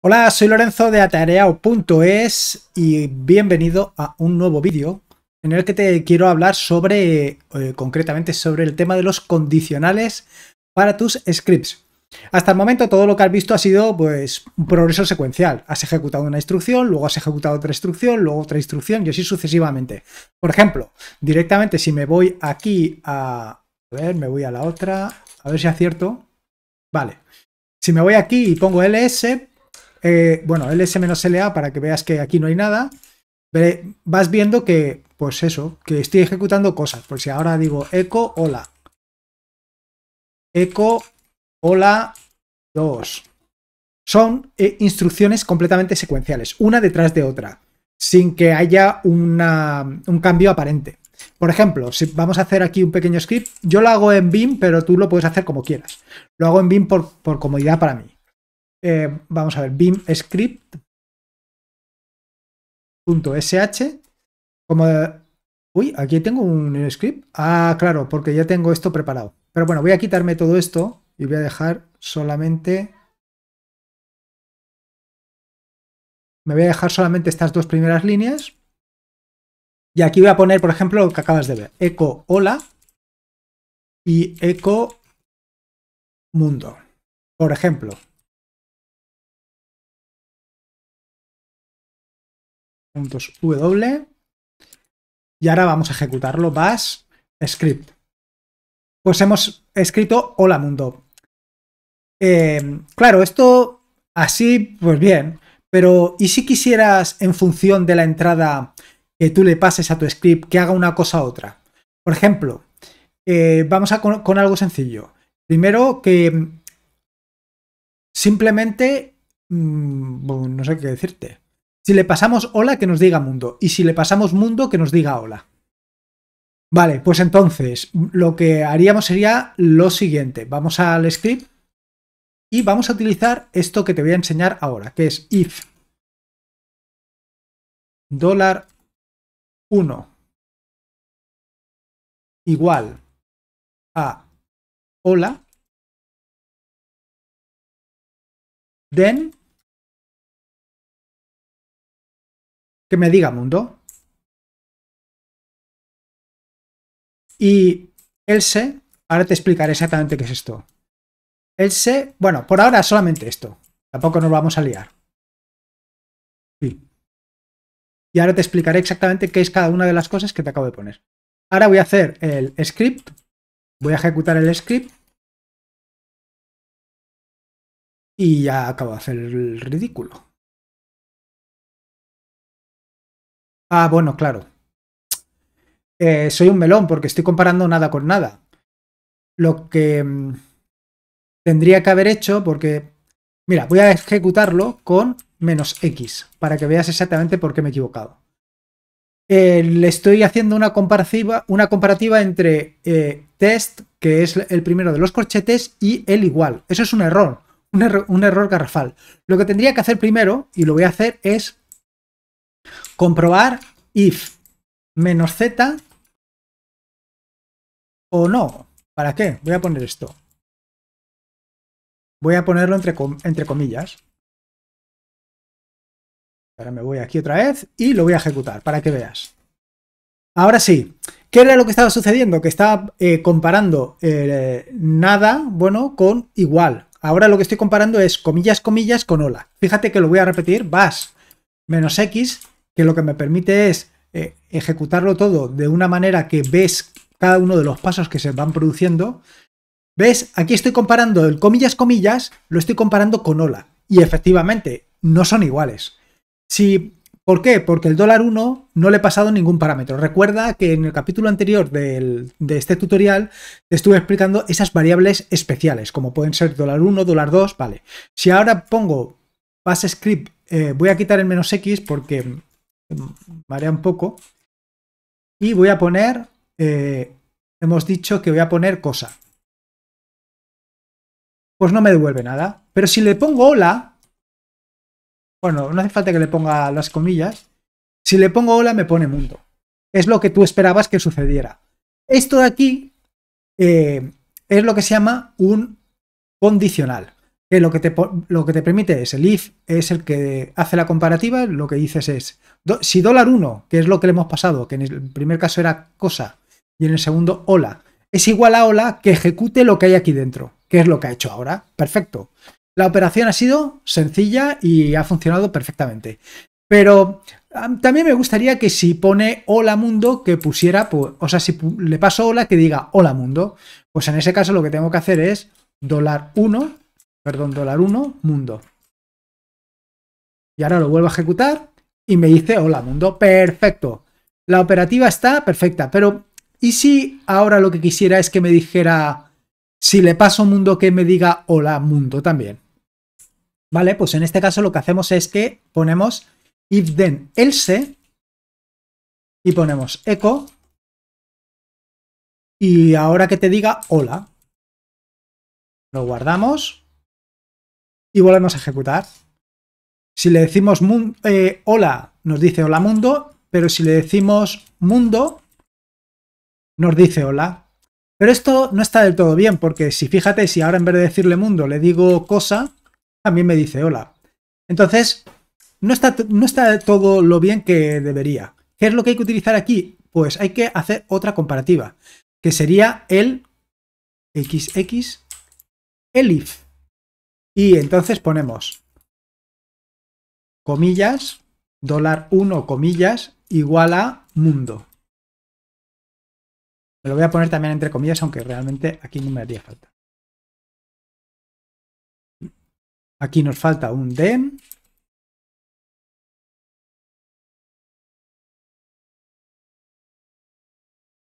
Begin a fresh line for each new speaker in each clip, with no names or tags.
Hola, soy Lorenzo de atareao.es y bienvenido a un nuevo vídeo en el que te quiero hablar sobre, eh, concretamente sobre el tema de los condicionales para tus scripts. Hasta el momento todo lo que has visto ha sido pues un progreso secuencial. Has ejecutado una instrucción, luego has ejecutado otra instrucción, luego otra instrucción y así sucesivamente. Por ejemplo, directamente si me voy aquí a... A ver, me voy a la otra, a ver si acierto. Vale. Si me voy aquí y pongo ls, eh, bueno, ls-la para que veas que aquí no hay nada, vas viendo que, pues eso, que estoy ejecutando cosas. Por si ahora digo eco hola. Eco hola 2. Son eh, instrucciones completamente secuenciales, una detrás de otra, sin que haya un cambio aparente. Por ejemplo, si vamos a hacer aquí un pequeño script, yo lo hago en BIM, pero tú lo puedes hacer como quieras. Lo hago en BIM por comodidad para mí. Eh, vamos a ver, BIM script .sh como uy, aquí tengo un script. Ah, claro, porque ya tengo esto preparado. Pero bueno, voy a quitarme todo esto y voy a dejar solamente me voy a dejar solamente estas dos primeras líneas.
Y aquí voy a poner, por ejemplo, lo que acabas de ver, eco hola y eco mundo. Por ejemplo, W.
Y ahora vamos a ejecutarlo, bash script. Pues hemos escrito hola mundo. Eh, claro, esto así, pues bien, pero ¿y si quisieras en función de la entrada que tú le pases a tu script que haga una cosa a otra? Por ejemplo, eh, vamos a con, algo sencillo. Primero que mm, simplemente, mm, no sé qué decirte. Si le pasamos hola, que nos diga mundo. Y si le pasamos mundo, que nos diga hola. Vale, pues entonces lo que haríamos sería lo siguiente. Vamos al script y vamos a utilizar esto que te voy a enseñar ahora, que es if dólar
1 igual a hola, then que me diga mundo. Y se ahora te
explicaré exactamente qué es esto. el se, bueno, por ahora solamente esto. Tampoco nos vamos a liar. Y ahora te explicaré exactamente qué es cada una de las cosas que te acabo de poner. Ahora voy a hacer el script. Voy a ejecutar
el script. Y ya acabo de hacer el ridículo. Ah, bueno,
claro. Eh, soy un melón porque estoy comparando nada con nada. Lo que mm, tendría que haber hecho porque... Mira, voy a ejecutarlo con menos X para que veas exactamente por qué me he equivocado. Eh, le estoy haciendo una comparativa, entre eh, test, que es el primero de los corchetes, y el igual. Eso es un, error, un error garrafal. Lo que tendría que hacer primero, y lo voy a hacer, es Comprobar if menos z o no. ¿Para
qué? Voy a poner esto. Voy a ponerlo entre, entre comillas.
Ahora me voy aquí otra vez y lo voy a ejecutar para que veas. Ahora sí, ¿qué era lo que estaba sucediendo? Que estaba eh, comparando eh, nada, bueno, con igual. Ahora lo que estoy comparando es comillas, comillas con hola. Fíjate que lo voy a repetir, vas menos X, que lo que me permite es eh, ejecutarlo todo de una manera que ves cada uno de los pasos que se van produciendo. ¿Ves? Aquí estoy comparando el comillas, comillas, lo estoy comparando con hola. Y efectivamente, no son iguales. Si ¿Por qué? Porque el dólar 1 no le he pasado ningún parámetro. Recuerda que en el capítulo anterior de este tutorial te estuve explicando esas variables especiales, como pueden ser dólar 1, dólar 2, vale. Si ahora pongo base script eh, voy a quitar el menos X porque marea un poco. Y voy a poner, eh, hemos dicho que voy a poner cosa. Pues no me devuelve nada. Pero si le pongo hola, bueno, no hace falta que le ponga las comillas. Si le pongo hola, me pone mundo. Es lo que tú esperabas que sucediera. Esto de aquí eh, es lo que se llama un condicional que lo que, te, lo que te permite es el if, es el que hace la comparativa, lo que dices es, si dólar 1, que es lo que le hemos pasado, que en el primer caso era cosa y en el segundo hola, es igual a hola que ejecute lo que hay aquí dentro, que es lo que ha hecho ahora. Perfecto. La operación ha sido sencilla y ha funcionado perfectamente. Pero también me gustaría que si pone hola mundo, que pusiera, pues, o sea, si le paso hola, que diga hola mundo. Pues en ese caso lo que tengo que hacer es dólar 1 perdón, dólar 1, mundo. Y ahora lo vuelvo a ejecutar y me dice, hola mundo, perfecto. La operativa está perfecta, pero ¿y si ahora lo que quisiera es que me dijera, si le paso mundo, que me diga hola mundo también? Vale, pues en este caso lo que hacemos es que ponemos if then else y ponemos echo y ahora que te diga hola. Lo guardamos y volvemos a ejecutar. Si le decimos eh, hola, nos dice hola mundo, pero si le decimos mundo, nos dice hola. Pero esto no está del todo bien, porque si fíjate, si ahora en vez de decirle mundo le digo cosa, también me dice hola. Entonces, no está, no está todo lo bien que debería. ¿Qué es lo que hay que utilizar aquí? Pues hay que hacer otra comparativa, que sería el XX, el if. Y entonces ponemos comillas, dólar 1 comillas igual a mundo. Me lo voy a poner también entre comillas, aunque realmente aquí
no me haría falta. Aquí nos falta un den.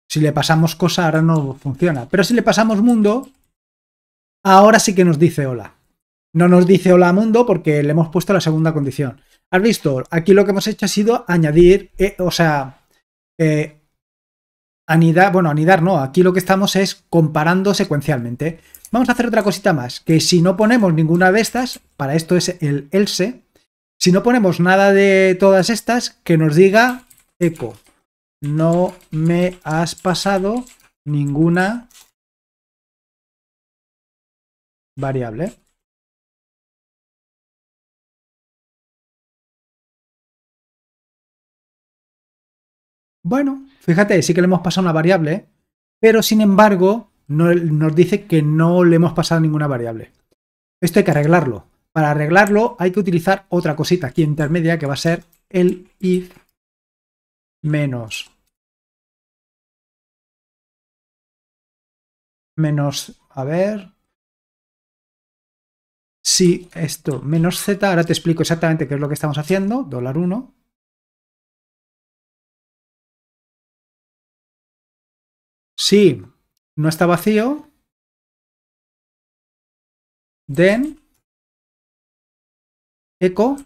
Si le pasamos cosa, ahora no funciona. Pero si le pasamos mundo, ahora sí que nos dice hola. No nos dice hola mundo porque le hemos puesto la segunda condición. ¿Has visto? Aquí lo que hemos hecho ha sido añadir, eh, o sea, eh, anidar, bueno, anidar no, aquí lo que estamos es comparando secuencialmente. Vamos a hacer otra cosita más, que si no ponemos ninguna de estas, para esto es el else, si no ponemos nada de todas estas, que nos diga eco, no me has pasado ninguna
variable.
Bueno, fíjate, sí que le hemos pasado una variable, pero sin embargo nos dice que no le hemos pasado ninguna variable. Esto hay que arreglarlo. Para arreglarlo hay que utilizar otra cosita aquí intermedia que va a ser el if
menos menos, a ver, si esto menos z, ahora te explico exactamente qué es lo que estamos haciendo, dólar 1, Si no está vacío, then eco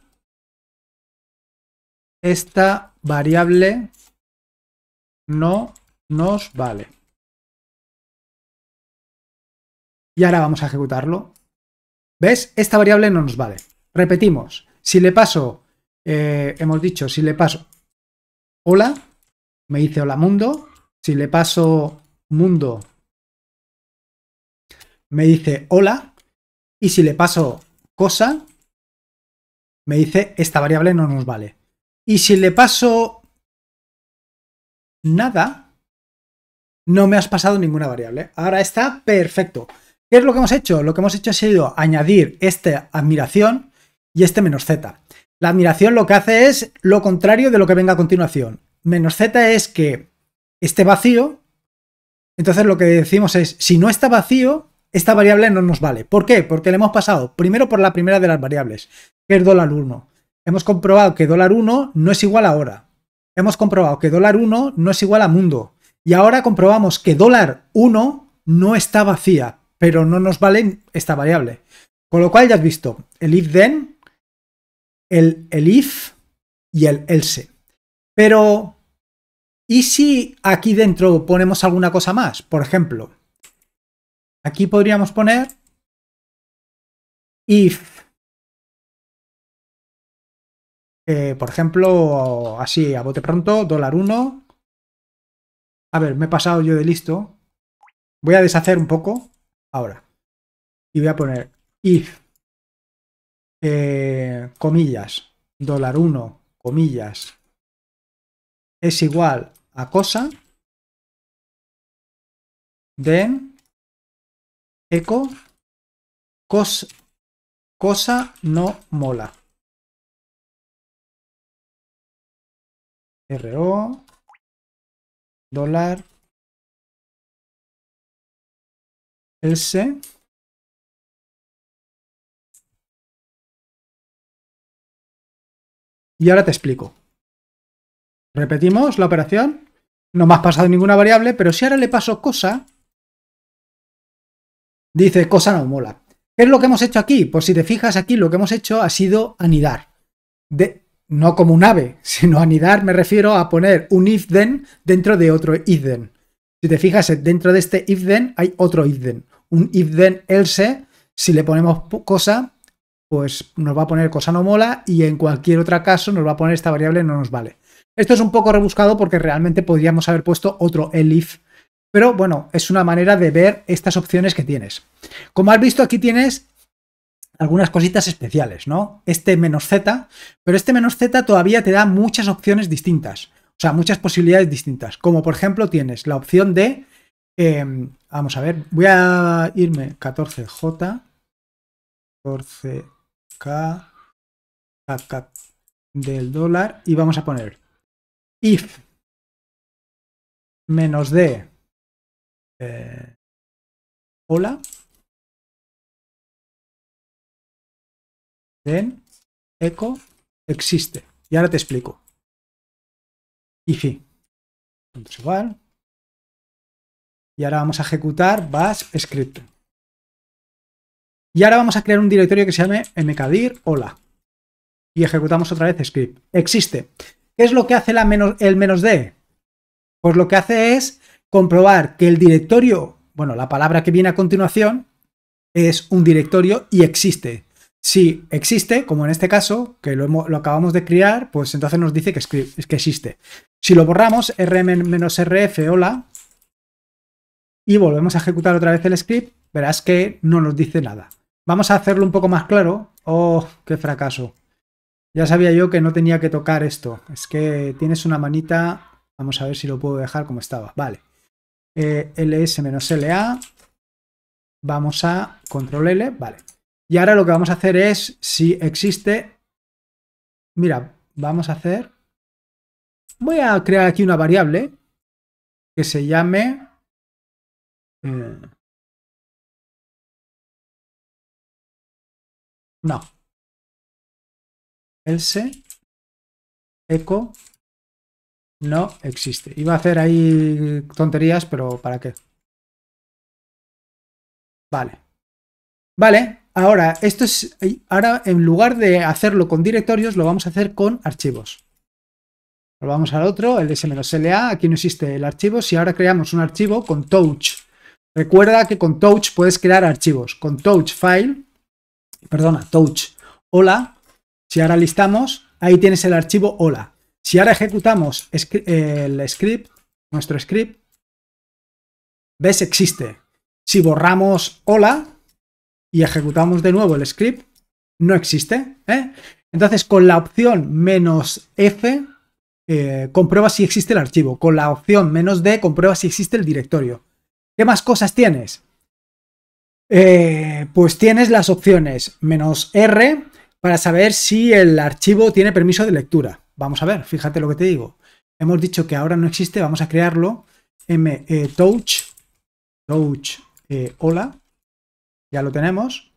esta variable no nos vale.
Y ahora vamos a ejecutarlo. ¿Ves? Esta variable no nos vale. Repetimos, si le paso, eh, hemos dicho, si le paso hola, me dice hola mundo. Si le paso mundo me dice hola y si le paso cosa, me dice esta variable no nos vale. Y si le paso nada, no me has pasado ninguna variable. Ahora está perfecto. ¿Qué es lo que hemos hecho? Lo que hemos hecho ha sido añadir esta admiración y este menos z. La admiración lo que hace es lo contrario de lo que venga a continuación. Menos z es que este vacío entonces lo que decimos es, si no está vacío, esta variable no nos vale. ¿Por qué? Porque le hemos pasado primero por la primera de las variables, que es dólar 1. Hemos comprobado que dólar 1 no es igual a hora. Hemos comprobado que dólar 1 no es igual a mundo. Y ahora comprobamos que dólar 1 no está vacía, pero no nos vale esta variable. Con lo cual ya has visto el if then, el, el if y el else. Pero ¿Y si aquí dentro ponemos alguna cosa más? Por ejemplo, aquí podríamos poner if. Eh, por ejemplo, así, a bote pronto, dólar 1. A ver, me he pasado yo de listo. Voy a deshacer un poco
ahora. Y voy a poner if, eh, comillas, dólar 1, comillas, es igual a cosa de eco cosa no mola. RO dólar else y ahora te explico. Repetimos la
operación. No me has pasado ninguna variable, pero si ahora le paso cosa, dice cosa no mola. ¿Qué es lo que hemos hecho aquí? Pues si te fijas aquí, lo que hemos hecho ha sido anidar. De, no como un ave, sino anidar me refiero a poner un if then dentro de otro if then. Si te fijas, dentro de este if then hay otro if then. Un if then else, si le ponemos cosa, pues nos va a poner cosa no mola y en cualquier otro caso nos va a poner esta variable no nos vale. Esto es un poco rebuscado porque realmente podríamos haber puesto otro elif, pero bueno, es una manera de ver estas opciones que tienes. Como has visto, aquí tienes algunas cositas especiales, ¿no? Este menos Z, pero este menos Z todavía te da muchas opciones distintas, o sea, muchas posibilidades distintas, como por ejemplo tienes la opción de, em, vamos a ver, voy a irme 14J, 14K, K, del dólar y vamos a poner if
menos de eh, hola then eco existe. Y ahora te explico. If Entonces igual. Y ahora vamos a ejecutar bash script.
Y ahora vamos a crear un directorio que se llame mkdir hola. Y ejecutamos otra vez script. Existe. ¿Qué es lo que hace la menos, el menos D? Pues lo que hace es comprobar que el directorio, bueno, la palabra que viene a continuación es un directorio y existe. Si existe, como en este caso, que lo, acabamos de crear, pues entonces nos dice que, que existe. Si lo borramos, rm-rf, hola, y volvemos a ejecutar otra vez el script, verás que no nos dice nada. Vamos a hacerlo un poco más claro. ¡Oh, qué fracaso! Ya sabía yo que no tenía que tocar esto. Es que tienes una manita. Vamos a ver si lo puedo dejar como estaba. Vale. Eh, ls-la. Vamos a control L. Vale. Y ahora lo que vamos a hacer es, si existe... Mira, vamos a hacer... Voy a crear aquí una
variable que se llame... Eh, no, else echo no
existe. Iba a hacer ahí tonterías, pero ¿para qué? Vale. Vale, ahora esto es eh, ahora en lugar de hacerlo con directorios lo vamos a hacer con archivos. Vamos al otro, el s-la, aquí no existe el archivo. Si ahora creamos un archivo con touch, recuerda que con touch puedes crear archivos. Con touch file, perdona, touch hola, si ahora listamos, ahí tienes el archivo hola. Si ahora ejecutamos el script, nuestro script, ves existe. Si borramos hola y ejecutamos de nuevo el script, no existe. ¿eh? Entonces con la opción menos F eh, comprueba si existe el archivo. Con la opción menos D comprueba si existe el directorio. ¿Qué más cosas tienes? Eh, pues tienes las opciones menos R para saber si el archivo tiene permiso de lectura. Vamos a ver, fíjate lo que te digo. Hemos dicho que ahora no existe, vamos a crearlo. M eh, touch, touch, eh, hola. Ya lo tenemos.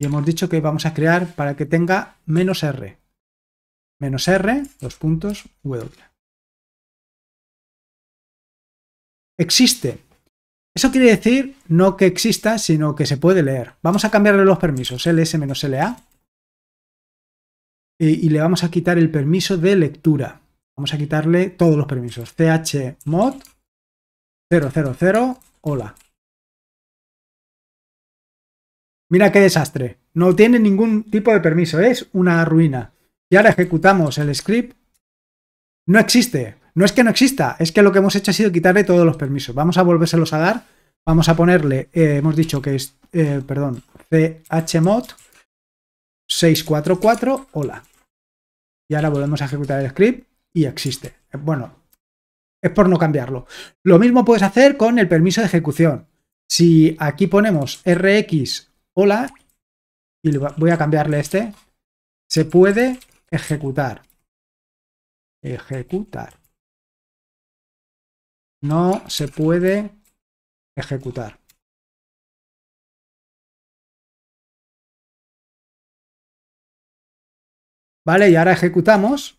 Y hemos dicho que vamos a crear para que tenga menos R. Menos R, dos puntos, W. Existe. Eso quiere decir no que exista, sino que se puede leer. Vamos a cambiarle los permisos. ls-la eh, y le vamos a quitar el permiso de lectura. Vamos a quitarle todos los permisos. chmod 000 hola. Mira qué desastre. No tiene ningún tipo de permiso. Es una ruina. Y ahora ejecutamos el script. No existe. No es que no exista. Es que lo que hemos hecho ha sido quitarle todos los permisos. Vamos a volvérselos a dar. Vamos a ponerle, eh, hemos dicho que es, eh, perdón, chmod 644, hola. Y ahora volvemos a ejecutar el script y existe. Bueno, es por no cambiarlo. Lo mismo puedes hacer con el permiso de ejecución. Si aquí ponemos rx hola, y voy a cambiarle este, se puede ejecutar. Ejecutar.
No se puede ejecutar.
¿vale? Y ahora ejecutamos,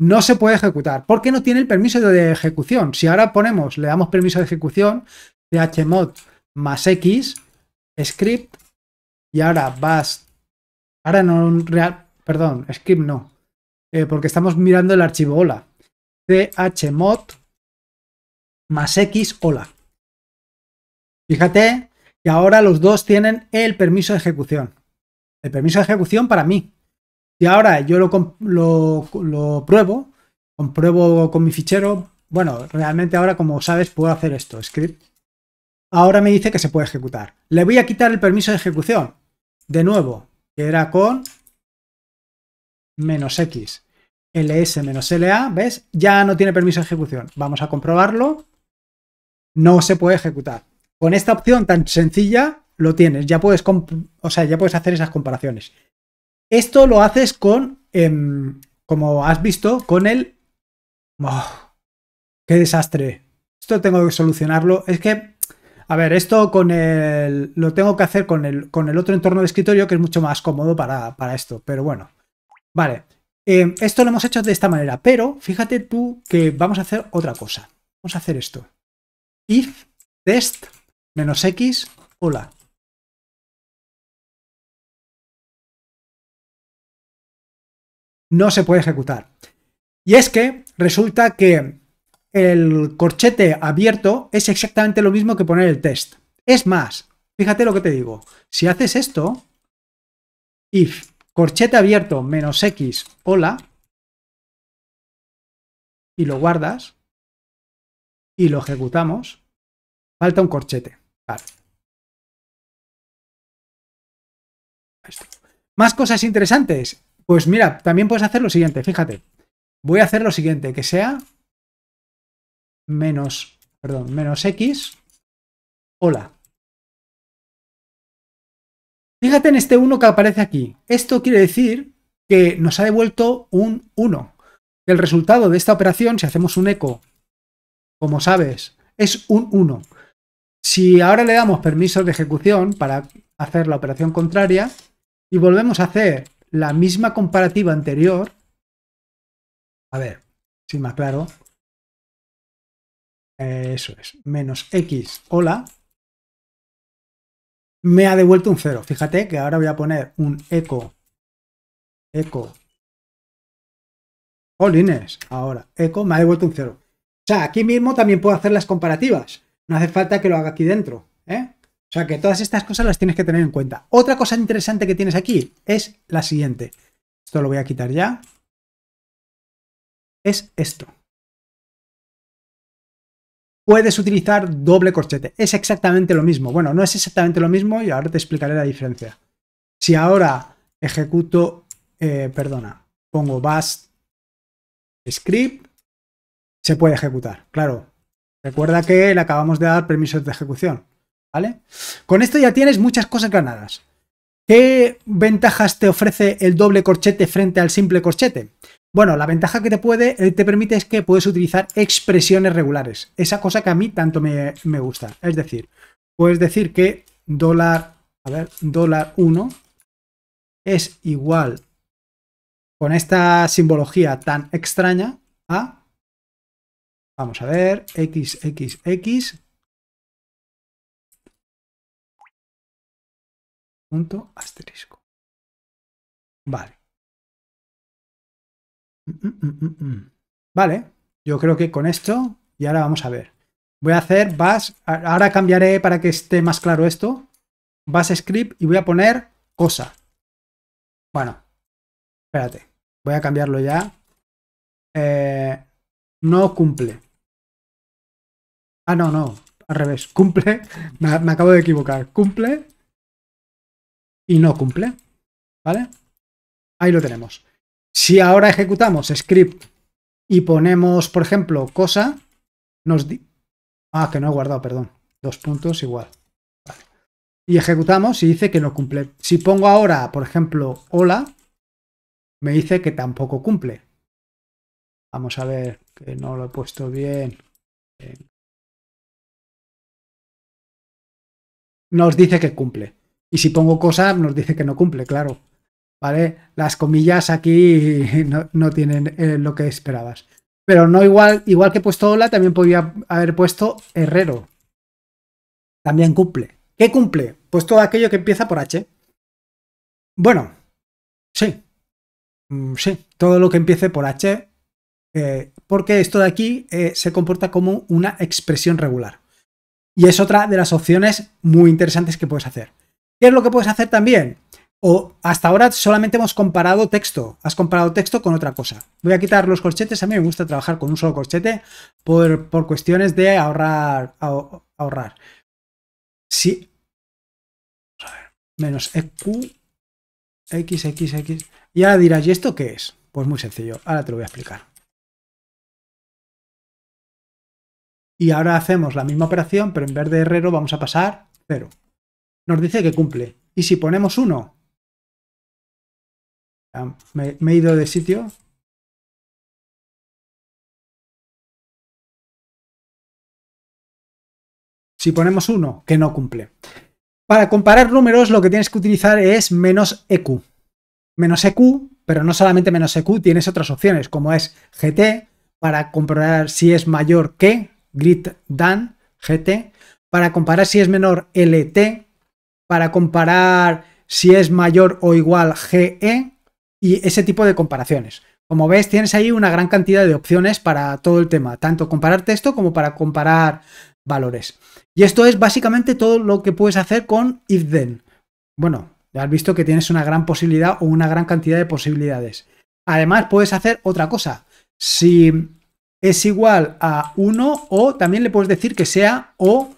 no se puede ejecutar porque no tiene el permiso de ejecución. Si ahora ponemos, le damos permiso de ejecución, chmod más x, script, y ahora vas, ahora no, real, perdón, script no, eh, porque estamos mirando el archivo hola, chmod más x hola. Fíjate que ahora los dos tienen el permiso de ejecución. El permiso de ejecución para mí, y ahora yo lo, lo, pruebo, compruebo con mi fichero. Bueno, realmente ahora, como sabes, puedo hacer esto, script. Ahora me dice que se puede ejecutar. Le voy a quitar el permiso de ejecución. De nuevo, que era con menos X. LS menos LA, ¿ves? Ya no tiene permiso de ejecución. Vamos a comprobarlo. No se puede ejecutar. Con esta opción tan sencilla lo tienes. Ya puedes, o sea, ya puedes hacer esas comparaciones. Esto lo haces con, em, como has visto, con el... Oh, ¡Qué desastre! Esto tengo que solucionarlo. Es que, a ver, esto con el... Lo tengo que hacer con el, con el otro entorno de escritorio que es mucho más cómodo para, para esto. Pero bueno, vale. Em, esto lo hemos hecho de esta manera, pero fíjate tú que vamos a hacer otra cosa. Vamos a hacer esto. If test menos x, hola. no se puede ejecutar. Y es que resulta que el corchete abierto es exactamente lo mismo que poner el test. Es más, fíjate lo que te digo. Si haces esto, if corchete abierto menos x, hola, y lo guardas
y lo ejecutamos, falta un corchete. Más cosas interesantes.
Pues mira, también puedes hacer lo siguiente, fíjate. Voy a hacer lo siguiente, que sea menos, perdón, menos x, hola. Fíjate en este 1 que aparece aquí. Esto quiere decir que nos ha devuelto un 1. El resultado de esta operación, si hacemos un eco, como sabes, es un 1. Si ahora le damos permiso de ejecución para hacer la operación contraria y volvemos a hacer la misma comparativa anterior. A ver, si más claro.
Eso es, menos x, hola.
Me ha devuelto un cero Fíjate que ahora voy a poner un eco. Eco. inés ahora. Eco me ha devuelto un cero O sea, aquí mismo también puedo hacer las comparativas. No hace falta que lo haga aquí dentro. ¿eh? O sea que todas estas cosas las tienes que tener en cuenta. Otra cosa interesante que tienes aquí es la siguiente. Esto lo voy a quitar ya. Es esto. Puedes utilizar doble corchete. Es exactamente lo mismo. Bueno, no es exactamente lo mismo y ahora te explicaré la diferencia. Si ahora ejecuto, eh, perdona, pongo bast script, se puede ejecutar. Claro, recuerda que le acabamos de dar permisos de ejecución. ¿vale? Con esto ya tienes muchas cosas ganadas. ¿Qué ventajas te ofrece el doble corchete frente al simple corchete? Bueno, la ventaja que te, puede, eh, te permite es que puedes utilizar expresiones regulares, esa cosa que a mí tanto me, me gusta. Es decir, puedes decir que dólar, a ver, dólar 1 es igual con esta simbología tan extraña a,
vamos a ver, x, x, x, Punto asterisco. Vale.
Mm, mm, mm, vale, yo creo que con esto y ahora vamos a ver. Voy a hacer vas ahora cambiaré para que esté más claro esto, vas script y voy a poner cosa. Bueno, espérate, voy a cambiarlo ya. Eh, no cumple. Ah, no, no, al revés, cumple, me acabo de equivocar, cumple y no cumple. ¿Vale? Ahí lo tenemos. Si ahora ejecutamos script y ponemos, por ejemplo, cosa, nos... Di ah, que no he guardado, perdón. Dos puntos igual. Y ejecutamos y dice que no cumple. Si pongo ahora, por ejemplo, hola, me dice que tampoco cumple. Vamos a ver que no lo he puesto bien. Nos dice que cumple. Y si pongo cosas, nos dice que no cumple, claro. ¿Vale? Las comillas aquí no, tienen eh, lo que esperabas. Pero no igual, igual que he puesto hola, también podría haber puesto herrero. También cumple. ¿Qué cumple? Pues todo aquello que empieza por H. Bueno, sí. Mm, sí, todo lo que empiece por H. Eh, porque esto de aquí eh, se comporta como una expresión regular. Y es otra de las opciones muy interesantes que puedes hacer. ¿Qué es lo que puedes hacer también? O hasta ahora solamente hemos comparado texto. Has comparado texto con otra cosa. Voy a quitar los corchetes. A mí me gusta trabajar con un solo corchete por, cuestiones de ahorrar. ahorrar. Sí. A ver, menos EQ. XXX. Y ahora dirás, ¿y esto qué es? Pues muy sencillo. Ahora te lo voy a explicar. Y ahora hacemos la misma operación, pero en vez de herrero vamos a pasar 0 nos dice que cumple. Y si ponemos 1, me,
he ido de sitio,
si ponemos 1, que no cumple. Para comparar números lo que tienes que utilizar es menos EQ. Menos EQ, pero no solamente menos EQ, tienes otras opciones como es GT para comparar si es mayor que grid dan GT, para comparar si es menor LT, para comparar si es mayor o igual GE y ese tipo de comparaciones. Como ves, tienes ahí una gran cantidad de opciones para todo el tema, tanto comparar texto como para comparar valores. Y esto es básicamente todo lo que puedes hacer con if then. Bueno, ya has visto que tienes una gran posibilidad o una gran cantidad de posibilidades. Además, puedes hacer otra cosa. Si es igual a 1 o también le puedes decir que sea o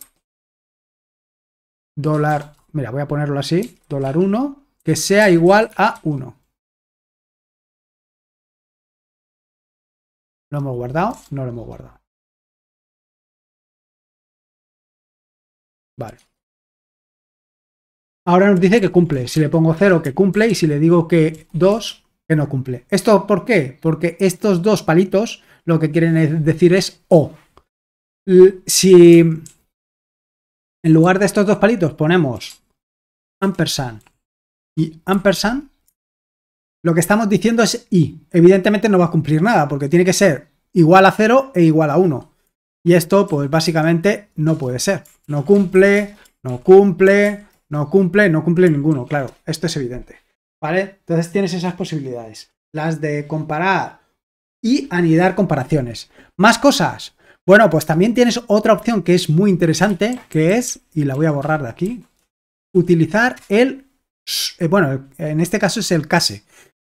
dólar mira, voy a ponerlo así, dólar 1, que sea igual a 1.
¿Lo hemos guardado? No lo hemos guardado. Vale.
Ahora nos dice que cumple. Si le pongo 0, que cumple. Y si le digo que 2, que no cumple. ¿Esto por qué? Porque estos dos palitos lo que quieren decir es O. Si en lugar de estos dos palitos ponemos ampersand. Y ampersand, lo que estamos diciendo es y Evidentemente no va a cumplir nada porque tiene que ser igual a 0 e igual a 1. Y esto, pues básicamente no puede ser. No cumple, no cumple, no cumple, no cumple ninguno. Claro, esto es evidente. ¿Vale? Entonces tienes esas posibilidades. Las de comparar y anidar comparaciones. Más cosas. Bueno, pues también tienes otra opción que es muy interesante, que es, y la voy a borrar de aquí, utilizar el... Eh, bueno, en este caso es el case.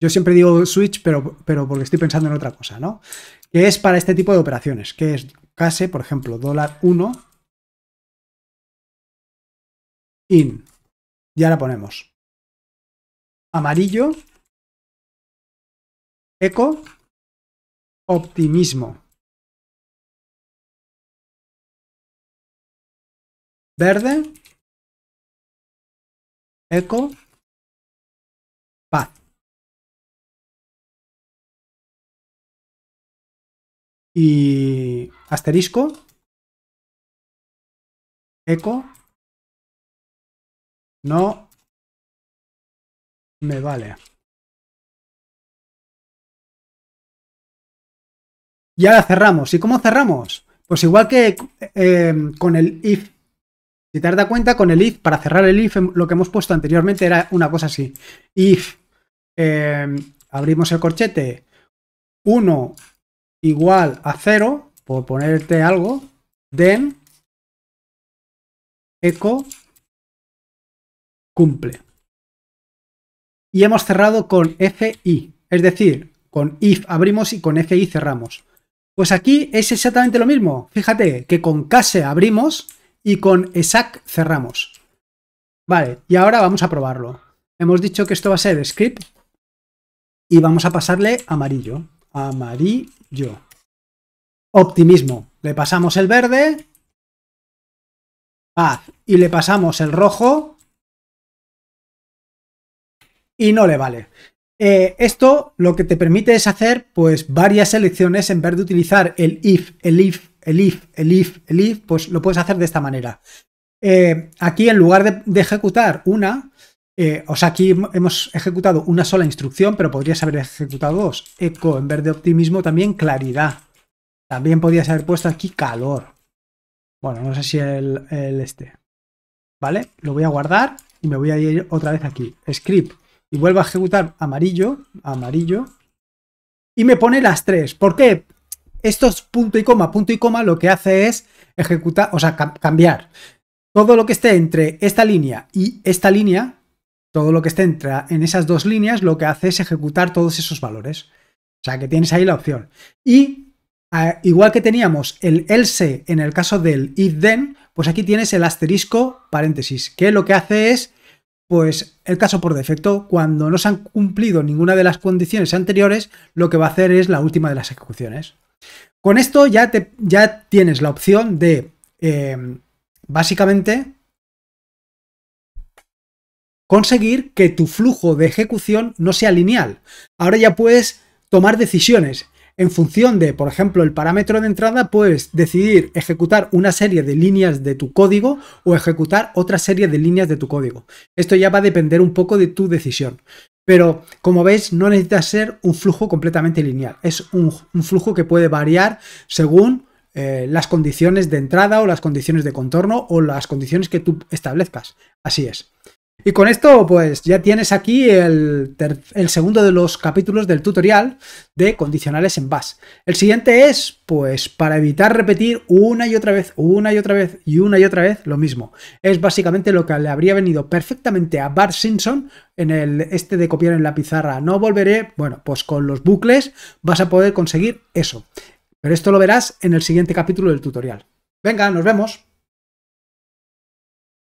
Yo siempre digo switch, pero, pero porque estoy pensando en otra cosa, ¿no? Que es para este tipo de operaciones, que es case, por ejemplo, dólar 1 in.
Y ahora ponemos amarillo, eco, optimismo. Verde, eco, paz, Y asterisco, eco, no me vale. Y ahora cerramos. ¿Y cómo cerramos?
Pues igual que eh, con el if si te das cuenta, con el if, para cerrar el if, em, lo que hemos puesto anteriormente era una cosa así. If, em, abrimos el corchete, 1 igual a 0, por ponerte
algo, then echo
cumple. Y hemos cerrado con fi, es decir, con if abrimos y con fi cerramos. Pues aquí es exactamente lo mismo. Fíjate que con case abrimos y con exact cerramos. Vale, y ahora vamos a probarlo. Hemos dicho que esto va a ser script y vamos a pasarle amarillo. Amarillo. Optimismo. Le pasamos el verde. ah, Y le pasamos el rojo. Y no le vale. Eh, esto lo que te permite es hacer pues varias selecciones en vez de utilizar el if, el if, el if, el if, el if, pues lo puedes hacer de esta manera. Eh, aquí en lugar de, ejecutar una, eh, o sea, aquí hemos ejecutado una sola instrucción, pero podrías haber ejecutado dos. echo en vez de optimismo también claridad. También podrías haber puesto aquí calor. Bueno, no sé si el, el este. ¿Vale? Lo voy a guardar y me voy a ir otra vez aquí. Script y vuelvo a ejecutar amarillo, amarillo, y me pone las tres. ¿Por qué? Estos punto y coma, punto y coma lo que hace es ejecutar, o sea, cambiar. Todo lo que esté entre esta línea y esta línea, todo lo que esté entre, en esas dos líneas, lo que hace es ejecutar todos esos valores. O sea, que tienes ahí la opción. Y igual que teníamos el else en el caso del if then, pues aquí tienes el asterisco paréntesis, que lo que hace es pues el caso por defecto, cuando no se han cumplido ninguna de las condiciones anteriores, lo que va a hacer es la última de las ejecuciones. Con esto ya, tienes la opción de, em, básicamente, conseguir que tu flujo de ejecución no sea lineal. Ahora ya puedes tomar decisiones en función de, por ejemplo, el parámetro de entrada, puedes decidir ejecutar una serie de líneas de tu código o ejecutar otra serie de líneas de tu código. Esto ya va a depender un poco de tu decisión. Pero como veis, no necesita ser un flujo completamente lineal. Es un, flujo que puede variar según eh, las condiciones de entrada o las condiciones de contorno o las condiciones que tú establezcas. Así es. Y con esto, pues ya tienes aquí el, segundo de los capítulos del tutorial de condicionales en Bash. El siguiente es, pues, para evitar repetir una y otra vez, una y otra vez y una y otra vez lo mismo. Es básicamente lo que le habría venido perfectamente a Bart Simpson en el este de copiar en la pizarra. No volveré, bueno, pues con los bucles vas a poder conseguir eso. Pero esto lo verás en el siguiente capítulo del tutorial. Venga, nos vemos.